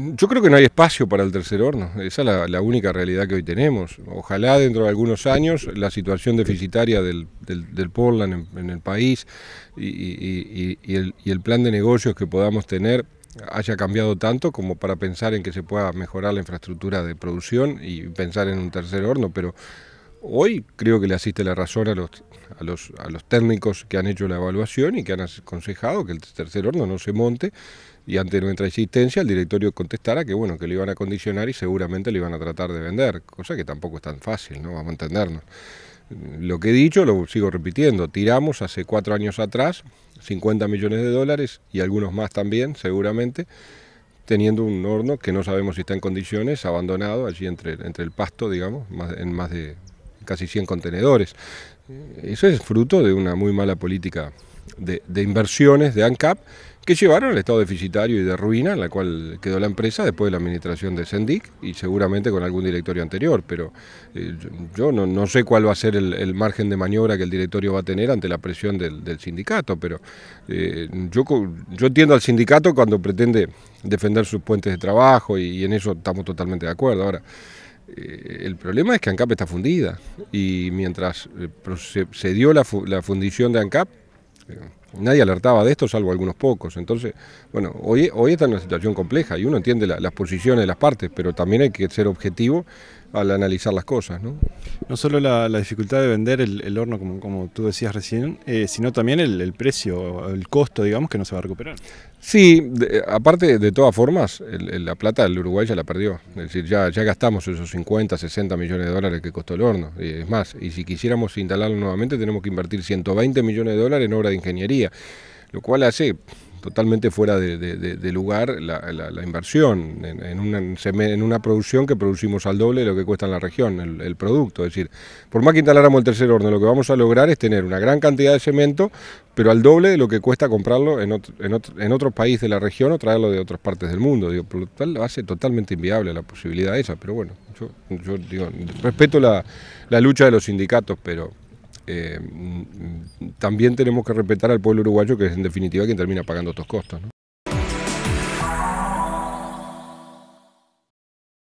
Yo creo que no hay espacio para el tercer horno, esa es la, única realidad que hoy tenemos. Ojalá dentro de algunos años la situación deficitaria del, del, Portland en, el país y, el, y el plan de negocios que podamos tener haya cambiado tanto como para pensar en que se pueda mejorar la infraestructura de producción y pensar en un tercer horno, pero Hoy creo que le asiste la razón a los, a los, técnicos que han hecho la evaluación y que han aconsejado que el tercer horno no se monte y ante nuestra existencia el directorio contestara que bueno, que lo iban a condicionar y seguramente lo iban a tratar de vender, cosa que tampoco es tan fácil, ¿no? Vamos a entendernos. Lo que he dicho lo sigo repitiendo, tiramos hace cuatro años atrás 50 millones de dólares y algunos más también, seguramente, teniendo un horno que no sabemos si está en condiciones, abandonado allí entre, entre el pasto, digamos, en más de casi 100 contenedores. Eso es fruto de una muy mala política de, inversiones de ANCAP que llevaron al estado deficitario y de ruina en la cual quedó la empresa después de la administración de Sendic y seguramente con algún directorio anterior, pero eh, yo no, sé cuál va a ser el, margen de maniobra que el directorio va a tener ante la presión del, sindicato, pero eh, yo, yo entiendo al sindicato cuando pretende defender sus puentes de trabajo y, y en eso estamos totalmente de acuerdo. Ahora, eh, el problema es que ANCAP está fundida y mientras eh, se, dio la, la fundición de ANCAP, eh, Nadie alertaba de esto, salvo algunos pocos. Entonces, bueno, hoy, hoy está en una situación compleja y uno entiende las posiciones de las partes, pero también hay que ser objetivo al analizar las cosas. No, no solo la, dificultad de vender el, horno, como, como, tú decías recién, eh, sino también el, precio, el costo, digamos, que no se va a recuperar. Sí, aparte, de todas formas, la plata del Uruguay ya la perdió. Es decir, ya, ya gastamos esos 50, 60 millones de dólares que costó el horno. es más, y si quisiéramos instalarlo nuevamente, tenemos que invertir 120 millones de dólares en obra de ingeniería lo cual hace totalmente fuera de, lugar la, inversión en, una, producción que producimos al doble de lo que cuesta en la región el, producto. Es decir, por más que instaláramos el tercer horno, lo que vamos a lograr es tener una gran cantidad de cemento, pero al doble de lo que cuesta comprarlo en, otro, en, país de la región o traerlo de otras partes del mundo. lo hace totalmente inviable la posibilidad esa, pero bueno, yo, respeto la, la lucha de los sindicatos, pero... Eh, mm, mm, también tenemos que respetar al pueblo uruguayo, que es en definitiva quien termina pagando estos costos.